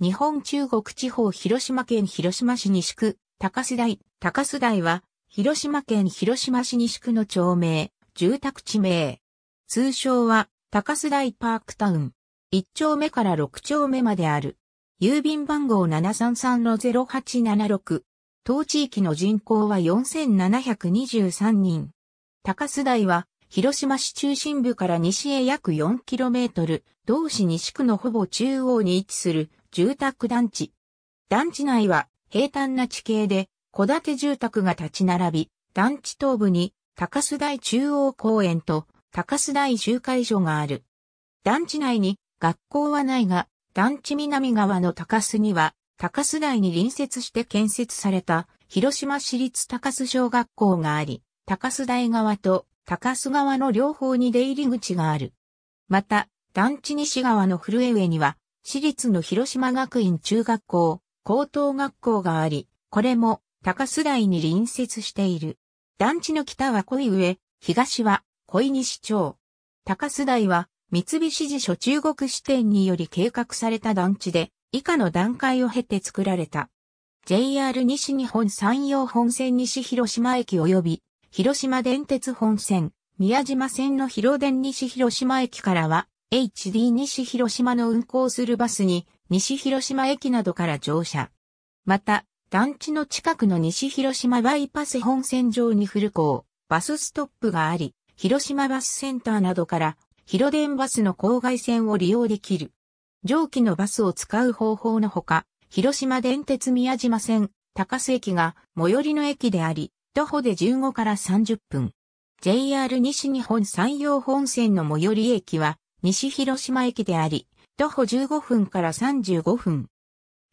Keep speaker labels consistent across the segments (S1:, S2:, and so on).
S1: 日本中国地方広島県広島市西区、高須台、高須台は、広島県広島市西区の町名、住宅地名。通称は、高須台パークタウン。1丁目から6丁目まである。郵便番号733-0876。当地域の人口は4723人。高須台は、広島市中心部から西へ約 4km、同市西区のほぼ中央に位置する住宅団地。団地内は平坦な地形で、戸建て住宅が立ち並び、団地東部に高須台中央公園と高須台集会所がある。団地内に学校はないが、団地南側の高須には、高須台に隣接して建設された広島市立高須小学校があり、高須台側と高須川の両方に出入り口がある。また、団地西側の古江上には、私立の広島学院中学校、高等学校があり、これも高須台に隣接している。団地の北は小上、東は小西町。高須台は三菱地所中国支店により計画された団地で、以下の段階を経て作られた。JR 西日本山陽本線西広島駅及び、広島電鉄本線、宮島線の広電西広島駅からは、HD 西広島の運行するバスに西広島駅などから乗車。また、団地の近くの西広島バイパス本線上に古港、バスストップがあり、広島バスセンターなどから広電バスの郊外線を利用できる。上記のバスを使う方法のほか、広島電鉄宮島線、高須駅が最寄りの駅であり、徒歩で15から30分。JR 西日本山陽本線の最寄り駅は西広島駅であり、徒歩15分から35分。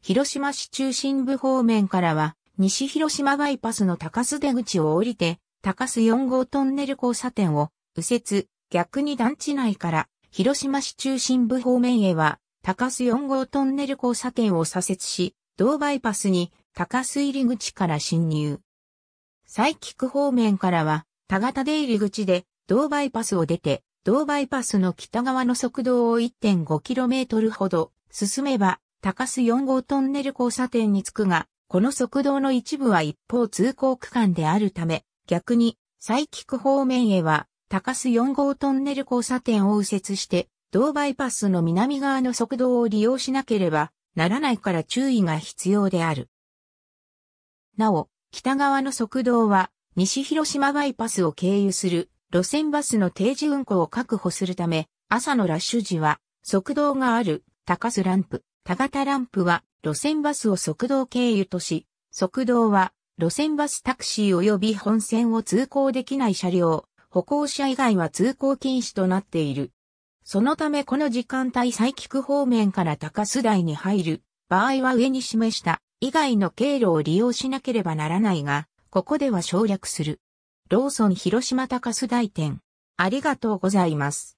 S1: 広島市中心部方面からは、西広島バイパスの高須出口を降りて、高須4号トンネル交差点を右折、逆に団地内から広島市中心部方面へは、高須4号トンネル交差点を左折し、同バイパスに高須入り口から侵入。再区方面からは、田型出入り口で同バイパスを出て、同バイパスの北側の速道を 1.5km ほど進めば、高須4号トンネル交差点に着くが、この速道の一部は一方通行区間であるため、逆に、再菊方面へは、高須4号トンネル交差点を右折して、同バイパスの南側の速道を利用しなければならないから注意が必要である。なお、北側の速道は、西広島バイパスを経由する路線バスの定時運行を確保するため、朝のラッシュ時は、側道がある、高須ランプ、田型ランプは、路線バスを側道経由とし、側道は、路線バスタクシー及び本線を通行できない車両、歩行者以外は通行禁止となっている。そのためこの時間帯再菊方面から高須台に入る場合は上に示した以外の経路を利用しなければならないが、ここでは省略する。ローソン広島高須大店。ありがとうございます。